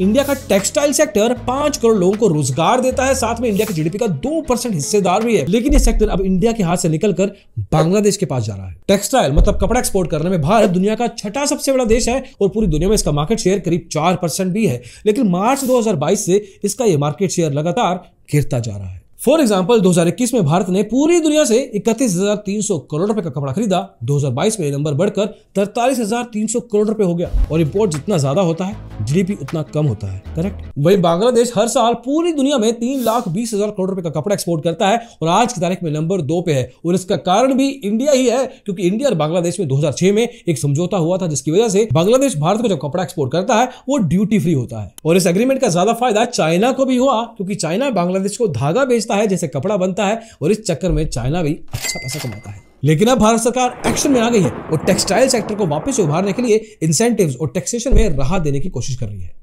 India का textile sector पांच करोड़ लोगों को रोजगार देता है साथ में इंडिया के जीडीपी का दो परसेंट हिस्सेदार भी है लेकिन ये सेक्टर अब इंडिया के हाथ से निकलकर बांग्लादेश के पास जा रहा है टेक्सटाइल मतलब कपड़ा एक्सपोर्ट करने में भारत दुनिया का छठा सबसे बड़ा देश है और पूरी दुनिया में इसका मार्केट शेयर करीब चार भी है लेकिन मार्च दो से इसका ये मार्केट शेयर लगातार गिरता जा रहा है फॉर एग्जाम्पल दो में भारत ने पूरी दुनिया से इकतीस करोड़ रुपए का कपड़ा खरीदा 2022 में नंबर बढ़कर 43,300 करोड़ रुपए हो गया और इम्पोर्ट जितना ज्यादा होता है जीडीपी उतना कम होता है करेक्ट वही बांग्लादेश हर साल पूरी दुनिया में तीन लाख बीस हजार करोड़ रुपए का कपड़ा एक्सपोर्ट करता है और आज की तारीख में नंबर दो पे है और इसका कारण भी इंडिया ही है क्योंकि इंडिया और बांग्लादेश में 2006 में एक समझौता हुआ था जिसकी वजह से बांग्लादेश भारत को जो कपड़ा एक्सपोर्ट करता है वो ड्यूटी फ्री होता है और इस एग्रीमेंट का ज्यादा फायदा चाइना को भी हुआ क्योंकि चाइना बांग्लादेश को धागा बेचता होता है जैसे कपड़ा बनता है और इस चक्कर में चाइना भी अच्छा पैसा कमाता है लेकिन अब भारत सरकार एक्शन में आ गई है और टेक्सटाइल सेक्टर को वापस उभारने के लिए इंसेंटिव और टैक्सेशन में राहत देने की कोशिश कर रही है